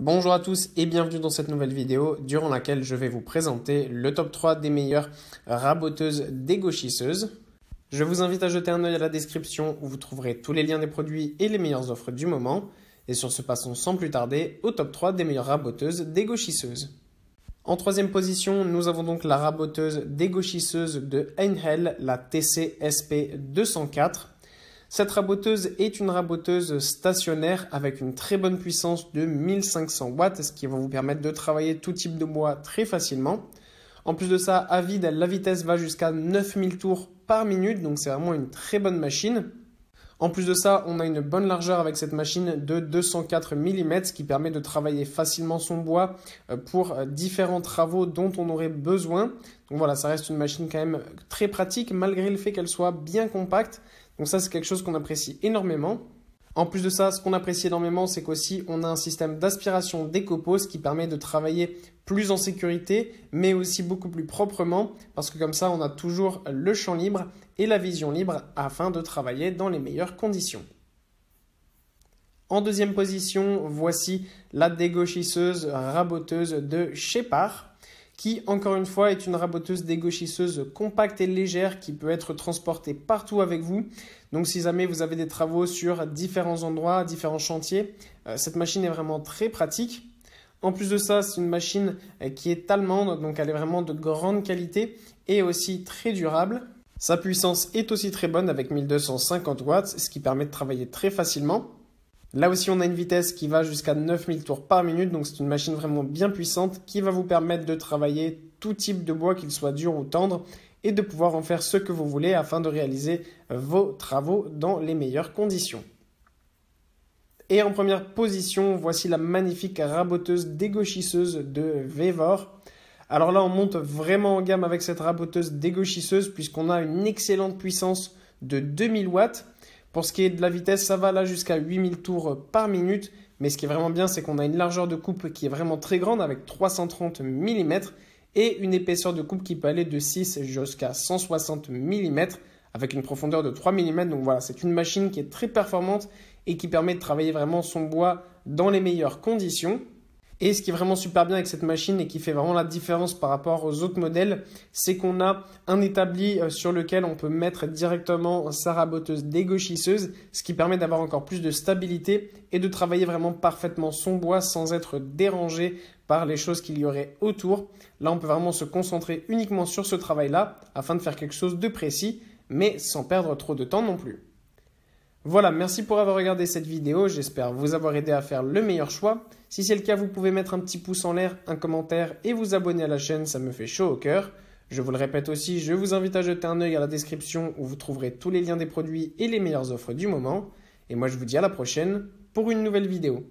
Bonjour à tous et bienvenue dans cette nouvelle vidéo durant laquelle je vais vous présenter le top 3 des meilleures raboteuses dégauchisseuses. Je vous invite à jeter un œil à la description où vous trouverez tous les liens des produits et les meilleures offres du moment. Et sur ce, passons sans plus tarder au top 3 des meilleures raboteuses dégauchisseuses. En troisième position, nous avons donc la raboteuse dégauchisseuse de Einhell, la TCSP 204. Cette raboteuse est une raboteuse stationnaire avec une très bonne puissance de 1500 watts, ce qui va vous permettre de travailler tout type de bois très facilement. En plus de ça, à vide, la vitesse va jusqu'à 9000 tours par minute, donc c'est vraiment une très bonne machine. En plus de ça, on a une bonne largeur avec cette machine de 204 mm, ce qui permet de travailler facilement son bois euh, pour euh, différents travaux dont on aurait besoin. Donc voilà, ça reste une machine quand même très pratique, malgré le fait qu'elle soit bien compacte. Donc ça, c'est quelque chose qu'on apprécie énormément. En plus de ça, ce qu'on apprécie énormément, c'est qu'aussi on a un système d'aspiration décopose qui permet de travailler plus en sécurité, mais aussi beaucoup plus proprement, parce que comme ça, on a toujours le champ libre et la vision libre afin de travailler dans les meilleures conditions. En deuxième position, voici la dégauchisseuse raboteuse de Shepard qui, encore une fois, est une raboteuse dégauchisseuse compacte et légère qui peut être transportée partout avec vous. Donc si jamais vous avez des travaux sur différents endroits, différents chantiers, euh, cette machine est vraiment très pratique. En plus de ça, c'est une machine euh, qui est allemande, donc elle est vraiment de grande qualité et aussi très durable. Sa puissance est aussi très bonne avec 1250 watts, ce qui permet de travailler très facilement. Là aussi, on a une vitesse qui va jusqu'à 9000 tours par minute, donc c'est une machine vraiment bien puissante qui va vous permettre de travailler tout type de bois, qu'il soit dur ou tendre, et de pouvoir en faire ce que vous voulez afin de réaliser euh, vos travaux dans les meilleures conditions. Et en première position, voici la magnifique raboteuse dégauchisseuse de Vevor. Alors là, on monte vraiment en gamme avec cette raboteuse dégauchisseuse puisqu'on a une excellente puissance de 2000 watts pour ce qui est de la vitesse, ça va là jusqu'à 8000 tours par minute. Mais ce qui est vraiment bien, c'est qu'on a une largeur de coupe qui est vraiment très grande avec 330 mm et une épaisseur de coupe qui peut aller de 6 jusqu'à 160 mm avec une profondeur de 3 mm. Donc voilà, c'est une machine qui est très performante et qui permet de travailler vraiment son bois dans les meilleures conditions. Et ce qui est vraiment super bien avec cette machine et qui fait vraiment la différence par rapport aux autres modèles, c'est qu'on a un établi euh, sur lequel on peut mettre directement sa raboteuse dégauchisseuse, ce qui permet d'avoir encore plus de stabilité et de travailler vraiment parfaitement son bois sans être dérangé par les choses qu'il y aurait autour. Là, on peut vraiment se concentrer uniquement sur ce travail-là afin de faire quelque chose de précis, mais sans perdre trop de temps non plus. Voilà, merci pour avoir regardé cette vidéo, j'espère vous avoir aidé à faire le meilleur choix. Si c'est le cas, vous pouvez mettre un petit pouce en l'air, un commentaire et vous abonner à la chaîne, ça me fait chaud au cœur. Je vous le répète aussi, je vous invite à jeter un œil à la description où vous trouverez tous les liens des produits et les meilleures offres du moment. Et moi je vous dis à la prochaine pour une nouvelle vidéo.